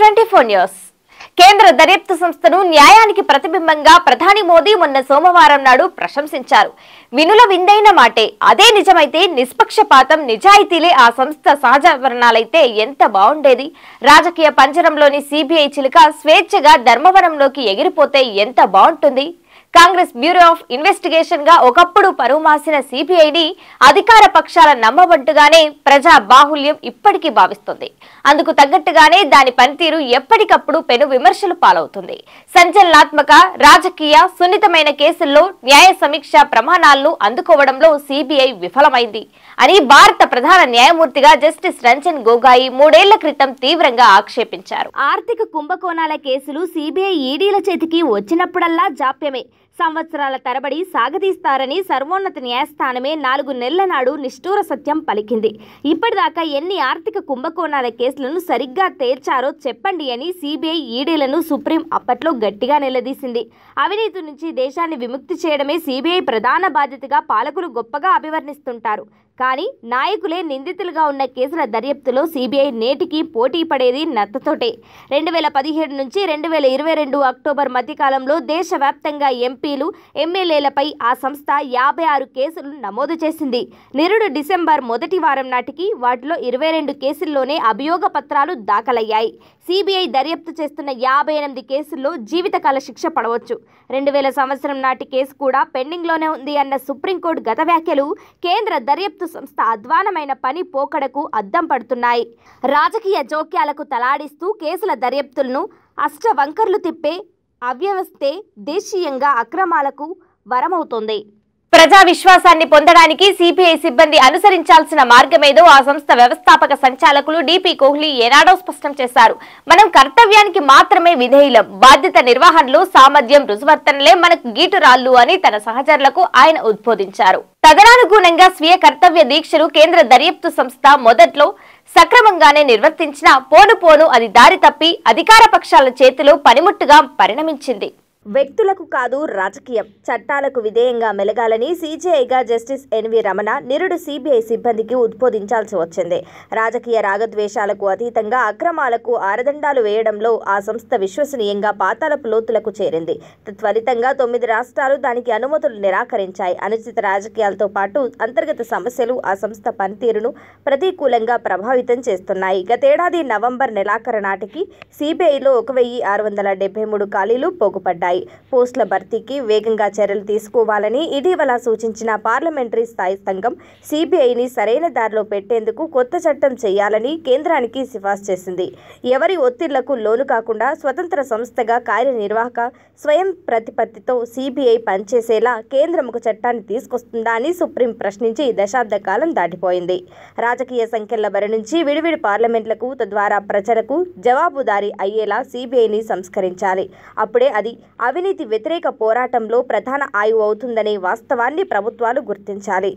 twenty four కేంద్ర దర్యాప్తు సంస్థను న్యాయానికి ప్రతిబింబంగా ప్రధాని మోదీ మొన్న సోమవారం నాడు ప్రశంసించారు వినుల విందైన మాటే అదే నిజమైతే నిష్పక్షపాతం నిజాయితీలే ఆ సంస్థ సహజవరణాలైతే ఎంత బాగుండేది రాజకీయ పంజరంలోని సిబిఐ చిలుక స్వేచ్ఛగా ధర్మవరంలోకి ఎగిరిపోతే ఎంత బాగుంటుంది కాంగ్రెస్ బ్యూరో ఆఫ్ ఇన్వెస్టిగేషన్ గా ఒకప్పుడు పరువు మాసిన సిబిఐని అధికార పక్షాల నమ్మబట్టుగానే ప్రజా బాహుల్యం ఇప్పటికీ భావిస్తుంది అందుకు తగ్గట్టుగానే దాని పనితీరు ఎప్పటికప్పుడు పెను విమర్శలు పాలవుతుంది సంచలనాత్మక రాజకీయ సున్నితమైన కేసుల్లో న్యాయ సమీక్ష ప్రమాణాలను అందుకోవడంలో సిబిఐ విఫలమైంది అని భారత ప్రధాన న్యాయమూర్తిగా జస్టిస్ రంజన్ గోగాయి మూడేళ్ల క్రితం తీవ్రంగా ఆక్షేపించారు ఆర్థిక కుంభకోణాల కేసులు సిబిఐ ఈడీల చేతికి వచ్చినప్పుడల్లా జాప్యమే సంవత్సరాల తరబడి సాగదీస్తారని సర్వోన్నత న్యాయస్థానమే నాలుగు నెలల నాడు నిష్ఠూర సత్యం పలికింది ఇప్పటిదాకా ఎన్ని ఆర్థిక కుంభకోణాల కేసులను సరిగ్గా తేర్చారో చెప్పండి అని సిబిఐ ఈడీలను సుప్రీం అప్పట్లో గట్టిగా నిలదీసింది అవినీతి నుంచి దేశాన్ని విముక్తి చేయడమే సిబిఐ ప్రధాన బాధ్యతగా పాలకులు గొప్పగా అభివర్ణిస్తుంటారు కానీ నాయకులే నిందితులుగా ఉన్న కేసుల దర్యాప్తులో సిబిఐ నేటికి పోటీ పడేది నత్తతోటే రెండు వేల పదిహేడు నుంచి రెండు వేల ఇరవై రెండు అక్టోబర్ మధ్యకాలంలో దేశవ్యాప్తంగా ఎంపీలు ఎమ్మెల్యేలపై ఆ సంస్థ యాభై ఆరు కేసులు నమోదు చేసింది నిరుడు డిసెంబర్ మొదటి వారం నాటికి వాటిలో ఇరవై రెండు కేసుల్లోనే అభియోగ పత్రాలు దాఖలయ్యాయి సిబిఐ దర్యాప్తు చేస్తున్న యాభై ఎనిమిది కేసుల్లో జీవితకాల శిక్ష పడవచ్చు రెండు వేల సంవత్సరం నాటి కేసు కూడా పెండింగ్లోనే ఉంది అన్న సుప్రీంకోర్టు గత వ్యాఖ్యలు కేంద్ర దర్యాప్తు సంస్థ అధ్వానమైన పని పోకడకు అద్దం పడుతున్నాయి రాజకీయ జోక్యాలకు తలాడిస్తూ కేసుల దర్యాప్తులను అష్టవంకర్లు తిప్పే అవ్యవస్థే దేశీయంగా అక్రమాలకు వరమవుతోంది ప్రజా విశ్వాసాన్ని పొందడానికి సిపిఐ సిబ్బంది అనుసరించాల్సిన మార్గమేదో ఆ సంస్థ వ్యవస్థాపక సంచాలకులు డిపి కోహ్లీ ఏనాడో స్పష్టం చేశారు మనం కర్తవ్యానికి మాత్రమే విధేయులం బాధ్యత నిర్వహణలో సామర్థ్యం రుజువర్తనలే మనకు గీటురాళ్లు అని తన సహచరులకు ఆయన ఉద్బోధించారు తదనానుగుణంగా స్వీయ కర్తవ్య దీక్షను కేంద్ర దర్యాప్తు సంస్థ మొదట్లో సక్రమంగానే నిర్వర్తించిన పోను పోను అది దారి తప్పి అధికార పక్షాల చేతిలో పనిముట్టుగా పరిణమించింది వ్యక్తులకు కాదు రాజకీయం చట్టాలకు విధేయంగా మెలగాలని సీజేఐగా జస్టిస్ ఎన్వి రమణ నిరుడు సిబిఐ సిబ్బందికి ఉద్బోధించాల్సి వచ్చింది రాజకీయ రాగద్వేషాలకు అతీతంగా అక్రమాలకు ఆరదండాలు వేయడంలో ఆ సంస్థ విశ్వసనీయంగా పాతాలపు లోతులకు చేరింది త్వరితంగా తొమ్మిది రాష్ట్రాలు దానికి అనుమతులు నిరాకరించాయి అనుచిత రాజకీయాలతో పాటు అంతర్గత సమస్యలు ఆ సంస్థ పనితీరును ప్రతికూలంగా ప్రభావితం చేస్తున్నాయి గతేడాది నవంబర్ నెలాఖరు నాటికి సిబిఐలో ఒక వెయ్యి ఆరు వందల డెబ్బై మూడు ఖాళీలు పోగుపడ్డాయి ఉన్నాయి పోస్టుల భర్తీకి వేగంగా చర్యలు తీసుకోవాలని ఇటీవల సూచించిన పార్లమెంటరీ స్థాయి సంఘం సిబిఐని సరైన దారిలో పెట్టేందుకు కొత్త చట్టం చేయాలని కేంద్రానికి సిఫార్సు చేసింది ఎవరి ఒత్తిళ్లకు లోను కాకుండా స్వతంత్ర సంస్థగా కార్యనిర్వాహక స్వయం ప్రతిపత్తితో సిబిఐ పనిచేసేలా కేంద్రం ఒక చట్టాన్ని తీసుకొస్తుందా అని సుప్రీం ప్రశ్నించి దశాబ్ద కాలం దాటిపోయింది రాజకీయ సంఖ్యల బరి నుంచి విడివిడి పార్లమెంట్లకు తద్వారా ప్రజలకు జవాబుదారీ అయ్యేలా సిబిఐని సంస్కరించాలి అప్పుడే అది అవినీతి వ్యతిరేక పోరాటంలో ప్రధాన ఆయువు అవుతుందనే వాస్తవాన్ని ప్రభుత్వాలు గుర్తించాలి